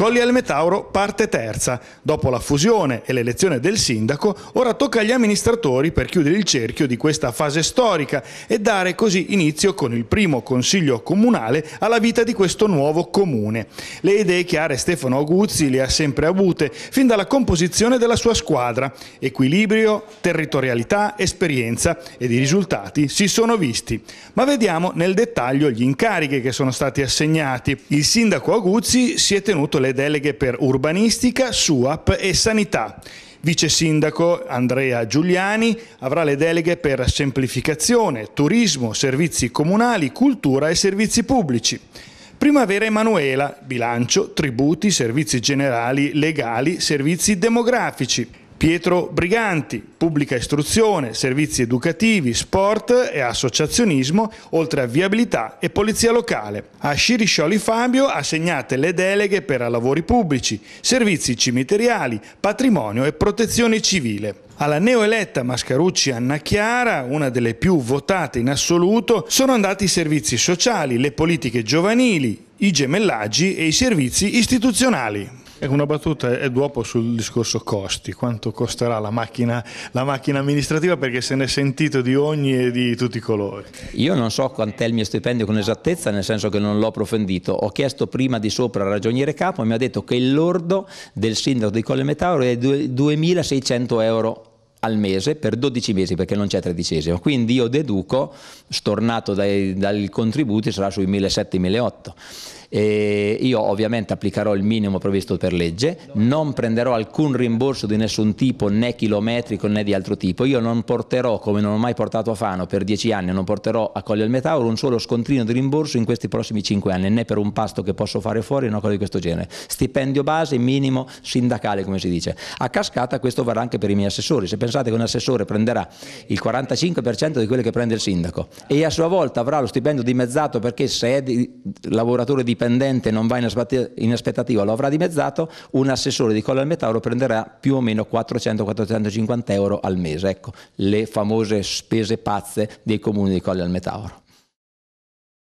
Colli al Metauro parte terza. Dopo la fusione e l'elezione del sindaco, ora tocca agli amministratori per chiudere il cerchio di questa fase storica e dare così inizio con il primo consiglio comunale alla vita di questo nuovo comune. Le idee chiare Stefano Aguzzi le ha sempre avute, fin dalla composizione della sua squadra. Equilibrio, territorialità, esperienza ed i risultati si sono visti. Ma vediamo nel dettaglio gli incarichi che sono stati assegnati. Il sindaco Aguzzi si è tenuto le le deleghe per urbanistica, SUAP e sanità. Vice sindaco Andrea Giuliani avrà le deleghe per semplificazione, turismo, servizi comunali, cultura e servizi pubblici. Primavera Emanuela, bilancio, tributi, servizi generali, legali, servizi demografici. Pietro Briganti, pubblica istruzione, servizi educativi, sport e associazionismo, oltre a viabilità e polizia locale. A Sciriscioli Fabio assegnate le deleghe per lavori pubblici, servizi cimiteriali, patrimonio e protezione civile. Alla neoeletta Mascarucci Anna Chiara, una delle più votate in assoluto, sono andati i servizi sociali, le politiche giovanili, i gemellaggi e i servizi istituzionali. Ecco, una battuta e dopo sul discorso costi, quanto costerà la macchina, la macchina amministrativa perché se ne è sentito di ogni e di tutti i colori. Io non so quant'è il mio stipendio con esattezza, nel senso che non l'ho approfondito, ho chiesto prima di sopra al ragioniere capo e mi ha detto che il lordo del sindaco di Colle Metauro è 2.600 euro al mese per 12 mesi perché non c'è tredicesimo, quindi io deduco, stornato dai, dai contributi sarà sui 1.700-1.800. E io ovviamente applicherò il minimo previsto per legge, non prenderò alcun rimborso di nessun tipo, né chilometrico né di altro tipo, io non porterò, come non ho mai portato a Fano per 10 anni, non porterò a Colle al Metauro un solo scontrino di rimborso in questi prossimi 5 anni, né per un pasto che posso fare fuori, né cosa di questo genere. Stipendio base, minimo, sindacale come si dice. A cascata questo varrà anche per i miei assessori, se pensate che un assessore prenderà il 45% di quello che prende il sindaco e a sua volta avrà lo stipendio dimezzato perché se è di lavoratore dipendente non va in aspettativa lo avrà dimezzato, un assessore di Colle al Metauro prenderà più o meno 400-450 euro al mese, ecco le famose spese pazze dei comuni di Colle al Metauro.